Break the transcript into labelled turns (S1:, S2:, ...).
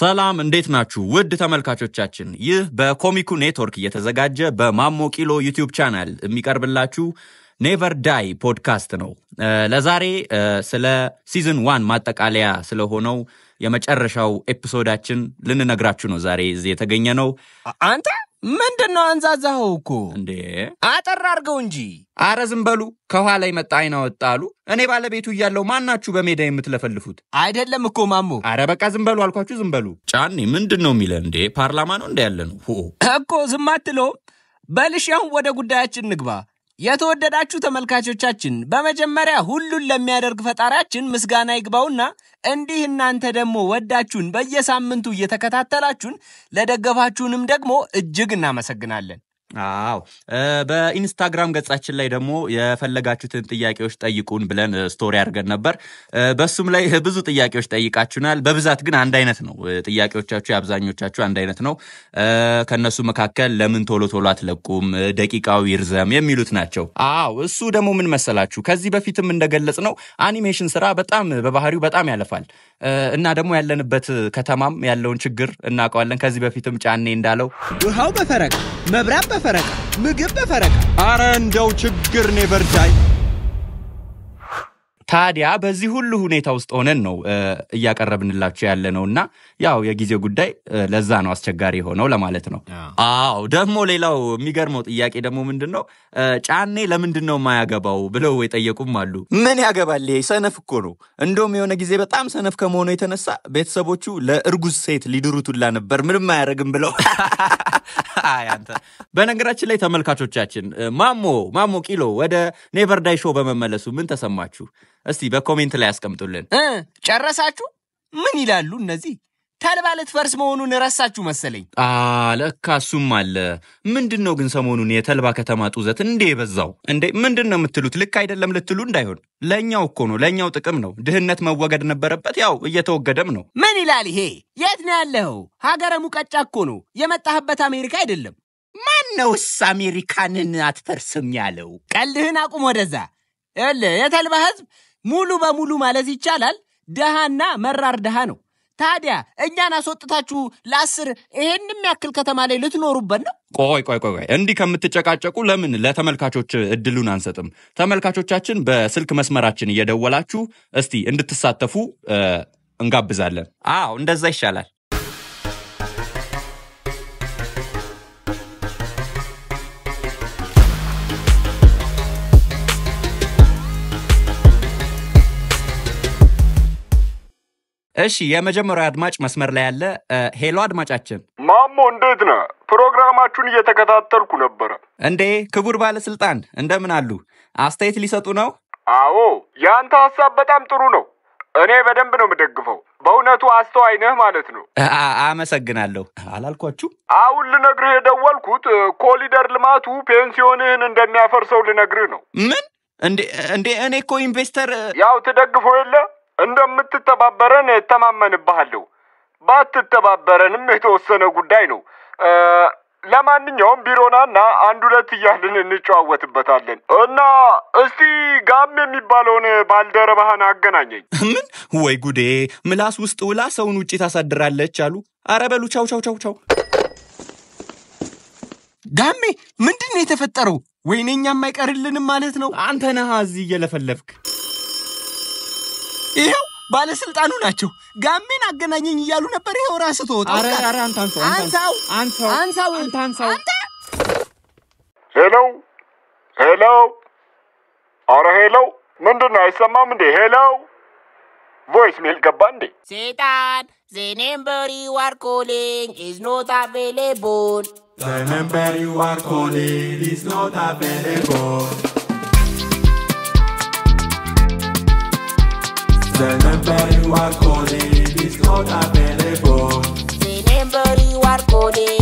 S1: ሰላም እንዴት ናችሁ? ውድ ተመልካቾቻችን ይህ በኮሚኩ ኔትወርክ እየተዘጋጀ በማሞ ቂሎ ዩቲዩብ ቻናል የሚቀርብላችሁ ኔቨር ዳይ ፖድካስት ነው። ለዛሬ ስለ ሲዝን ዋን ማጠቃለያ ስለሆነው የመጨረሻው ኤፒሶዳችን ልንነግራችሁ ነው ዛሬ እዚህ የተገኘ ነው። አንተ ምንድን ነው አንዛዛኸው? እኮ እንዴ አጠር አርገው እንጂ። አረ ዝም በሉ። ከኋላ የመጣ አይና ወጣ አሉ። እኔ ባለቤቱ እያለው ማናችሁ በሜዳ የምትለፈልፉት? አይደለም እኮ ማሞ። አረ በቃ ዝም በሉ አልኳችሁ፣ ዝም በሉ። ጫኔ ምንድን ነው የሚለን እንዴ? ፓርላማ ነው እንደ ያለ ነው
S2: እኮ። ዝም አትለውም። በልሽ፣ ወደ ጉዳያችን ንግባ። የተወደዳችሁ ተመልካቾቻችን በመጀመሪያ ሁሉን ለሚያደርግ ፈጣሪያችን ምስጋና ይግባውና እንዲህ እናንተ ደግሞ ወዳችሁን በየሳምንቱ እየተከታተላችሁን ለደገፋችሁንም ደግሞ እጅግ እናመሰግናለን።
S1: አዎ በኢንስታግራም ገጻችን ላይ ደግሞ የፈለጋችሁትን ጥያቄዎች ጠይቁን ብለን ስቶሪ አድርገን ነበር። በሱም ላይ ብዙ ጥያቄዎች ጠይቃችሁናል። በብዛት ግን አንድ አይነት ነው ጥያቄዎቻችሁ፣ የአብዛኞቻችሁ አንድ አይነት ነው። ከእነሱ መካከል ለምን ቶሎ ቶሎ አትለቁም፣ ደቂቃው ይርዘም የሚሉት ናቸው። አዎ እሱ ደግሞ ምን መሰላችሁ፣ ከዚህ በፊትም እንደገለጽ ነው አኒሜሽን ስራ በጣም በባህሪው በጣም ያለፋል እና ደግሞ ያለንበት ከተማም ያለውን ችግር እናውቀዋለን። ከዚህ በፊትም ጫኔ እንዳለው ውሃው በፈረቃ መብራት በፈረቃ ምግብ በፈረቃ አረ እንደው
S3: ችግር ነው በርዳይ
S1: ታዲያ በዚህ ሁሉ ሁኔታ ውስጥ ሆነን ነው እያቀረብንላቸው ያለ ነው እና ያው የጊዜው ጉዳይ ለዛ ነው አስቸጋሪ የሆነው ለማለት ነው። አዎ ደግሞ ሌላው የሚገርመው ጥያቄ ደግሞ ምንድን ነው ጫኔ ለምንድን ነው የማያገባው ብለው የጠየቁም አሉ። ምን ያገባል ሰነፍ እኮ ነው። እንደውም የሆነ ጊዜ በጣም ሰነፍ ከመሆኑ የተነሳ ቤተሰቦቹ ለእርጉዝ ሴት ሊድሩቱላ ነበር ምንም አያደረግም ብለው አንተ በነገራችን ላይ ተመልካቾቻችን ማሞ ማሞ ቂሎ ወደ ኔቨርዳይ ሾው በመመለሱ ምን ተሰማችሁ? እስቲ በኮሜንት ላይ አስቀምጡልን። ጨረሳችሁ? ምን ይላሉ እነዚህ? ተልባ ልትፈርስ መሆኑን ረሳችሁ መሰለኝ። ለካ እሱም አለ። ምንድን ነው ግን ሰሞኑን የተልባ ከተማ ጡዘት እንዴ የበዛው እንዴ? ምንድን ነው የምትሉት? ልክ አይደለም ልትሉ እንዳይሆን፣ ለእኛው እኮ ነው፣ ለእኛው ጥቅም ነው። ድህነት መወገድ ነበረበት፣ ያው እየተወገደም ነው።
S2: ምን ይላል ይሄ? የት ነው ያለኸው? ሀገረ ሙቀጫ እኮ ነው የመጣህበት፣ አሜሪካ አይደለም። ማን ነውስ አሜሪካንን አትፈርስም ያለው? ቀልድህን አቁም ወደዛ። የተልባ ህዝብ ሙሉ በሙሉ ማለት ይቻላል ድሃና መራር ድሃ ነው። ታዲያ እኛን አስወጥታችሁ ለአስር ይሄን ያክል ከተማ ላይ ልትኖሩበት ነው?
S1: ቆይ ቆይ ቆይ፣ እንዲህ ከምትጨቃጨቁ ለምን ለተመልካቾች እድሉን አንሰጥም? ተመልካቾቻችን በስልክ መስመራችን እየደወላችሁ እስቲ እንድትሳተፉ እንጋብዛለን። አዎ እንደዛ ይሻላል። እሺ የመጀመሪያው አድማጭ መስመር ላይ ያለ ሄሎ፣ አድማጫችን ማሞ፣
S3: እንዴት ነ ፕሮግራማችሁን እየተከታተልኩ ነበረ።
S1: እንዴ ክቡር ባለስልጣን እንደምን አሉ?
S3: አስተያየት ሊሰጡ ነው? አዎ፣ የአንተ ሀሳብ በጣም ጥሩ ነው። እኔ በደንብ ነው የምደግፈው። በእውነቱ አስተዋይ ነህ ማለት ነው።
S1: አመሰግናለሁ። አላልኳችሁ?
S3: አሁን ልነግርህ የደወልኩት ኮሊደር ልማቱ ፔንሲዮንህን እንደሚያፈርሰው ልነግርህ ነው። ምን? እንዴ እኔ እኮ ኢንቨስተር ያው ትደግፈው የለ እንደምትተባበረን ተማመንብሃለሁ። ባትተባበረንም የተወሰነ ጉዳይ ነው። ለማንኛውም ቢሮናና አንድ ሁለት እያልን እንጨዋወትበታለን እና እስቲ ጋም የሚባለውን ባልደረባህን አገናኘኝ። ምን
S1: ወይ ጉዴ! ምላስ ውስጥ ውላ ሰውን ውጪ ታሳድራለች አሉ። አረ በሉ ቻው ቻው ቻው ቻው። ጋሜ ምንድን ነው የተፈጠረው? ወይኔኛ
S2: የማይቀርልንም ማለት ነው። አንተ ነህ እዚህ እየለፈለፍክ ይኸው ባለስልጣኑ ናቸው። ጋሜን አገናኘኝ እያሉ ነበር። ይኸው ራስ ተወጣ። ኧረ ኧረ
S3: አንተ አንሳው አንሳው
S2: አንሳው አንተ አንሳው
S3: ሄሎ ሄሎ፣ ኧረ ሄሎ፣ ምንድን ነው አይሰማም እንዴ? ሄሎ ቮይስ ሜል ገባ እንዴ?
S2: ሴጣን ዘ ነምበር ዩ ኮሊንግ ኢዝ ኖት አቬሌብል
S1: ዘ ነምበር ኮሊንግ ኢዝ ኖት አቬሌብል Remember you are calling, it's not available.
S2: Remember you are calling.